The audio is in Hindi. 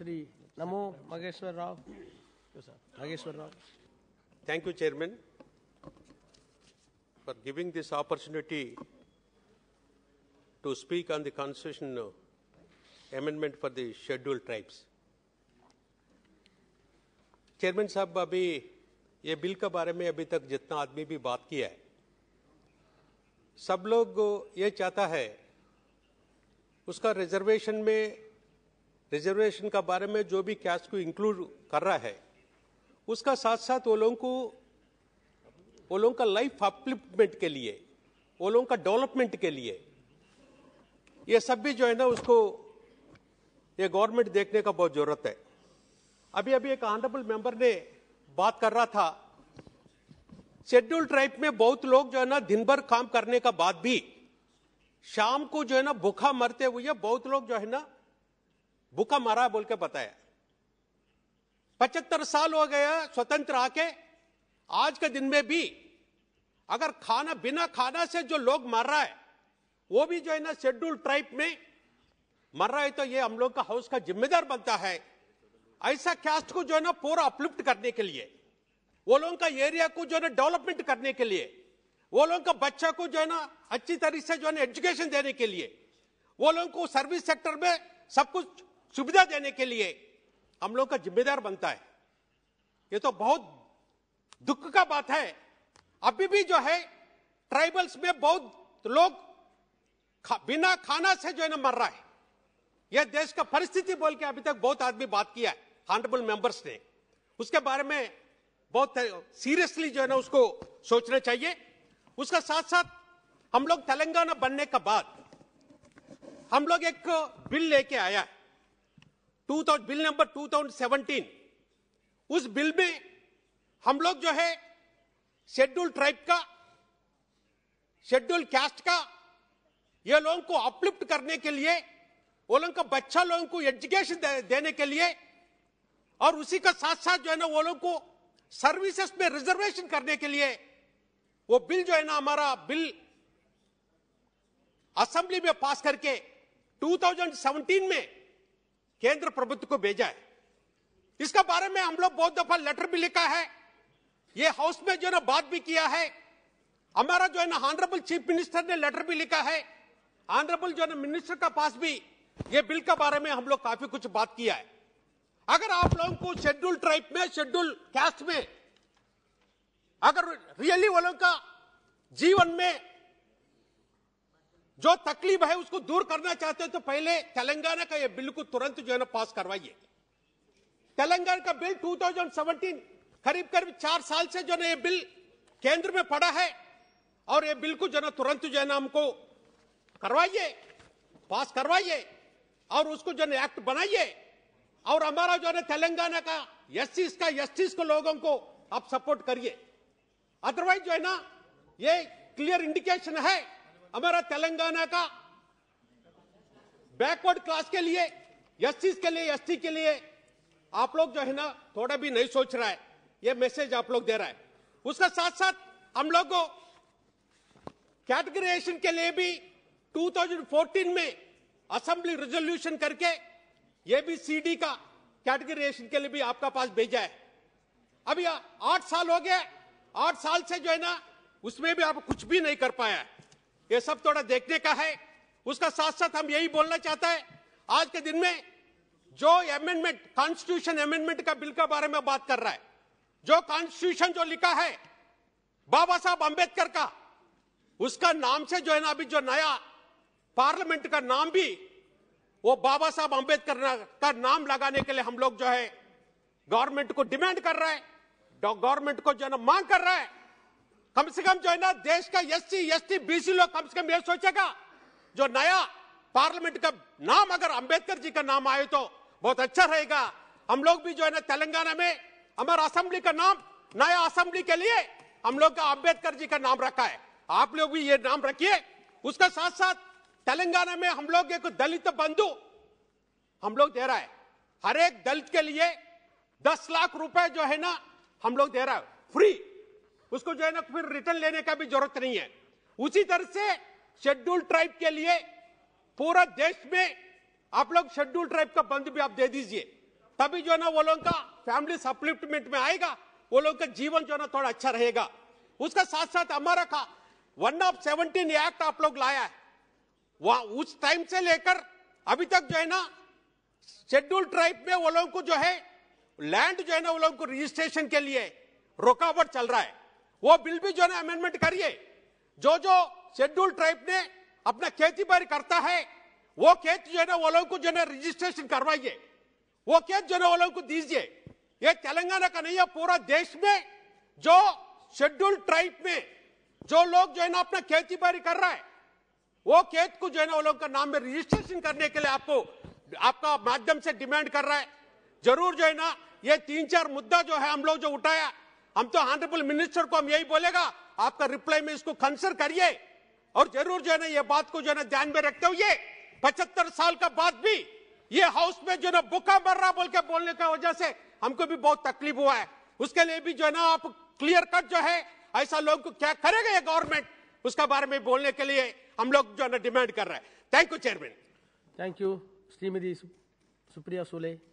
श्री नमो Maheshwar Rao Maheshwar Rao thank you chairman for giving this opportunity to speak on the constitution amendment for the schedule tribes chairman साहब अभी ये बिल के बारे में अभी तक जितना आदमी भी बात किया है सब लोग ये चाहता है उसका रिजर्वेशन में रिजर्वेशन का बारे में जो भी कैश को इंक्लूड कर रहा है उसका साथ साथ वो लोगों को वो लोगों का लाइफ अपलिफ्टमेंट के लिए वो लोगों का डेवलपमेंट के लिए ये सब भी जो है ना उसको ये गवर्नमेंट देखने का बहुत जरूरत है अभी अभी एक ऑनरेबल मेंबर ने बात कर रहा था शेड्यूल ट्राइब में बहुत लोग जो है ना दिन भर काम करने का बाद भी शाम को जो है ना भूखा मरते हुए बहुत लोग जो है ना भूखा मरा बोल के बताया पचहत्तर साल हो गया स्वतंत्र आके आज के दिन में भी अगर खाना बिना खाना से जो लोग मर रहा है वो भी जो है ना शेड्यूल ट्राइब में मर रहा है तो ये हम लोग का हाउस का जिम्मेदार बनता है ऐसा कैस्ट को जो है ना पूरा अपलिफ्ट करने के लिए वो लोगों का एरिया को जो है ना डेवलपमेंट करने के लिए वो लोगों का बच्चा को जो है ना अच्छी तरीके से जो है ना एजुकेशन देने के लिए वो लोगों को सर्विस सेक्टर में सब कुछ सुविधा देने के लिए हम लोग का जिम्मेदार बनता है ये तो बहुत दुख का बात है अभी भी जो है ट्राइबल्स में बहुत लोग खा, बिना खाना से जो है ना मर रहा है यह देश का परिस्थिति बोल के अभी तक बहुत आदमी बात किया है हॉनरेबल मेंबर्स ने उसके बारे में बहुत सीरियसली जो है ना उसको सोचना चाहिए उसका साथ साथ हम लोग तेलंगाना बनने के बाद हम लोग एक बिल लेके आया है 2000 बिल नंबर 2017 उस बिल में हम लोग जो है शेड्यूल ट्राइब का शेड्यूल कास्ट का ये लोगों को अपलिफ्ट करने के लिए वो लोगों का बच्चा लोगों को एजुकेशन दे, देने के लिए और उसी का साथ साथ जो है ना वो लोगों को सर्विसेज में रिजर्वेशन करने के लिए वो बिल जो है ना हमारा बिल असेंबली में पास करके 2017 में केंद्र प्रभुत्व को भेजा है इसका बारे में हम लोग बहुत दफा लेटर भी लिखा है ये हाउस में जो है ना बात भी किया है हमारा जो है ना ऑनरेबल चीफ मिनिस्टर ने लेटर भी लिखा है ऑनरेबल जो है ना मिनिस्टर का पास भी ये बिल के बारे में हम लोग काफी कुछ बात किया है अगर आप लोगों को शेड्यूल ट्राइब में शेड्यूल कास्ट में अगर रियली वो का जीवन में जो तकलीफ है उसको दूर करना चाहते हैं तो पहले तेलंगाना का ये बिल को तुरंत जो है ना पास करवाइए तेलंगाना का बिल 2017 करीब करीब चार साल से जो ना ये बिल केंद्र में पड़ा है और ये बिल को जो ना तुरंत जो है ना हमको करवाइए पास करवाइए और उसको जो ना एक्ट बनाइए और हमारा जो है तेलंगाना का एस का एस को लोगों को आप सपोर्ट करिए अदरवाइज जो है ना ये क्लियर इंडिकेशन है हमारा तेलंगाना का बैकवर्ड क्लास के लिए एस के लिए एस के लिए आप लोग जो है ना थोड़ा भी नहीं सोच रहा है ये मैसेज आप लोग दे रहा है उसका साथ साथ हम लोग को के लिए भी 2014 में असेंबली रेजोल्यूशन करके ये भी सीडी का कैटेगरी के लिए भी आपका पास भेजा है अभी आठ साल हो गए आठ साल से जो है ना उसमें भी आप कुछ भी नहीं कर पाया है ये सब थोड़ा देखने का है उसका साथ साथ हम यही बोलना चाहता है आज के दिन में जो अमेंडमेंट कॉन्स्टिट्यूशन अमेंडमेंट का बिल के बारे में बात कर रहा है जो कॉन्स्टिट्यूशन जो लिखा है बाबा साहब अंबेडकर का उसका नाम से जो है ना अभी जो नया पार्लियामेंट का नाम भी वो बाबा साहब अंबेडकर का नाम लगाने के लिए हम लोग जो है गवर्नमेंट को डिमांड कर रहा है गवर्नमेंट को जो है ना मांग कर रहा है कम से कम जो है ना देश का एस एस बी बीसी लोग कम से कम ये सोचेगा जो नया पार्लियामेंट का नाम अगर अंबेडकर जी का नाम आए तो बहुत अच्छा रहेगा हम लोग भी जो है ना तेलंगाना में हमारा असेंबली का नाम नया असेंबली के लिए हम लोग का अम्बेडकर जी का नाम रखा है आप लोग भी ये नाम रखिए उसके साथ साथ तेलंगाना में हम लोग एक दलित बंधु हम लोग दे रहा है हर एक दलित के लिए दस लाख रुपए जो है ना हम लोग दे रहा है फ्री उसको जो है ना फिर रिटर्न लेने का भी जरूरत नहीं है उसी तरह से शेड्यूल ट्राइब के लिए पूरा देश में आप लोग शेड्यूल ट्राइब का बंद भी आप दे दीजिए तभी जो है ना वो लोगों का फैमिली सप्लीमेंट में आएगा वो लोगों का जीवन जो है ना थोड़ा अच्छा रहेगा उसका साथ साथ हमारा का वन ऑफ सेवनटीन एक्ट आप लोग लाया है वह उस टाइम से लेकर अभी तक जो है ना शेड्यूल ट्राइब में वो लोगों को जो है लैंड जो है ना वो लोगों को रजिस्ट्रेशन के लिए रुकावट चल रहा है वो बिल भी जो है अमेंडमेंट करिए जो जो शेड्यूल ट्राइब ने अपना खेती बाड़ी करता है वो खेत जो है ना वो लोग को जो है रजिस्ट्रेशन करवाइए वो खेत जो है वो लोगों को दीजिए ये तेलंगाना का नहीं है पूरा देश में जो शेड्यूल ट्राइब में जो लोग जो है ना अपना खेती बाड़ी कर रहा है वो खेत को जो है ना वो लोगों का नाम में रजिस्ट्रेशन करने के लिए आपको आपका माध्यम से डिमांड कर रहा है जरूर जो है ना ये तीन चार मुद्दा जो है हम लोग जो उठाया हम तो ऑनरेबल मिनिस्टर को हम यही बोलेगा आपका रिप्लाई में इसको कंसर करिए और जरूर जो है ना ये बात को जो है ना ध्यान में रखते हुए पचहत्तर साल का बाद भी ये हाउस में जो ना बुखा मर रहा बोल के बोलने की वजह से हमको भी बहुत तकलीफ हुआ है उसके लिए भी जो है ना आप क्लियर कट जो है ऐसा लोग को क्या करेगा ये गवर्नमेंट उसके बारे में बोलने के लिए हम लोग जो है ना डिमांड कर रहे हैं thank you chairman thank you Shrimati Supriya सोले